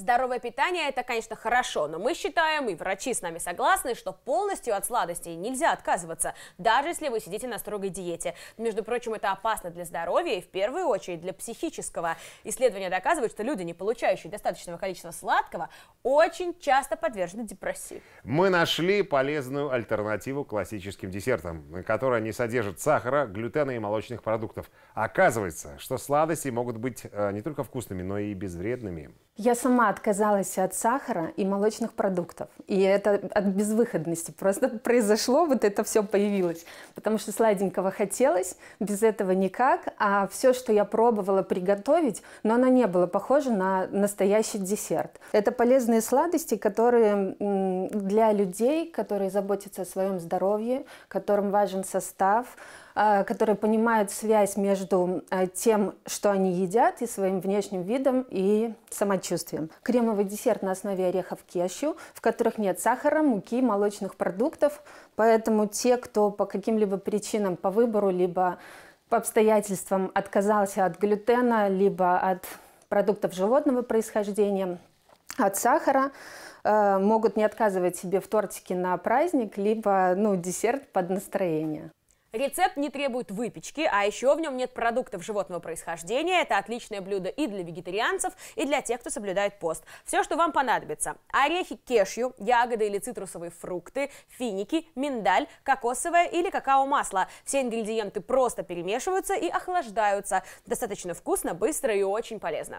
Здоровое питание – это, конечно, хорошо, но мы считаем, и врачи с нами согласны, что полностью от сладостей нельзя отказываться, даже если вы сидите на строгой диете. Между прочим, это опасно для здоровья и, в первую очередь, для психического. Исследования доказывают, что люди, не получающие достаточного количества сладкого, очень часто подвержены депрессии. Мы нашли полезную альтернативу классическим десертам, которая не содержит сахара, глютена и молочных продуктов. Оказывается, что сладости могут быть э, не только вкусными, но и безвредными. Я сама отказалась от сахара и молочных продуктов. И это от безвыходности просто произошло, вот это все появилось. Потому что сладенького хотелось, без этого никак. А все, что я пробовала приготовить, но оно не было похоже на настоящий десерт. Это полезные сладости, которые для людей, которые заботятся о своем здоровье, которым важен состав, Э, которые понимают связь между э, тем, что они едят, и своим внешним видом, и самочувствием. Кремовый десерт на основе орехов кешью, в которых нет сахара, муки, молочных продуктов. Поэтому те, кто по каким-либо причинам, по выбору, либо по обстоятельствам отказался от глютена, либо от продуктов животного происхождения, от сахара, э, могут не отказывать себе в тортике на праздник, либо ну, десерт под настроение. Рецепт не требует выпечки, а еще в нем нет продуктов животного происхождения. Это отличное блюдо и для вегетарианцев, и для тех, кто соблюдает пост. Все, что вам понадобится. Орехи кешью, ягоды или цитрусовые фрукты, финики, миндаль, кокосовое или какао-масло. Все ингредиенты просто перемешиваются и охлаждаются. Достаточно вкусно, быстро и очень полезно.